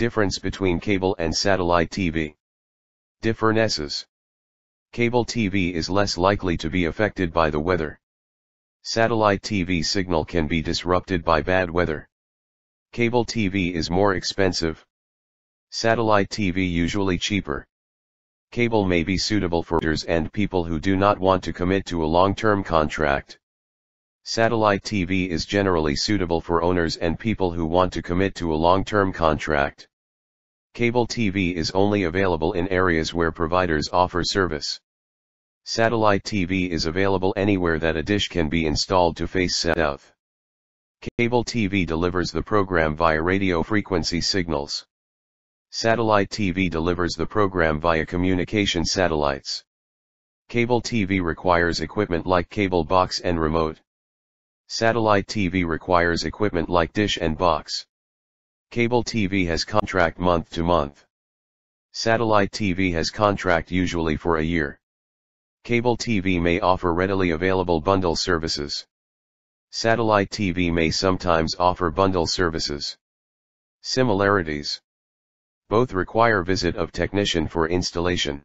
Difference between cable and satellite TV. Differences. Cable TV is less likely to be affected by the weather. Satellite TV signal can be disrupted by bad weather. Cable TV is more expensive. Satellite TV usually cheaper. Cable may be suitable for renters and people who do not want to commit to a long-term contract. Satellite TV is generally suitable for owners and people who want to commit to a long-term contract. Cable TV is only available in areas where providers offer service. Satellite TV is available anywhere that a dish can be installed to face south. Cable TV delivers the program via radio frequency signals. Satellite TV delivers the program via communication satellites. Cable TV requires equipment like cable box and remote. Satellite TV requires equipment like dish and box. Cable TV has contract month to month. Satellite TV has contract usually for a year. Cable TV may offer readily available bundle services. Satellite TV may sometimes offer bundle services. Similarities. Both require visit of technician for installation.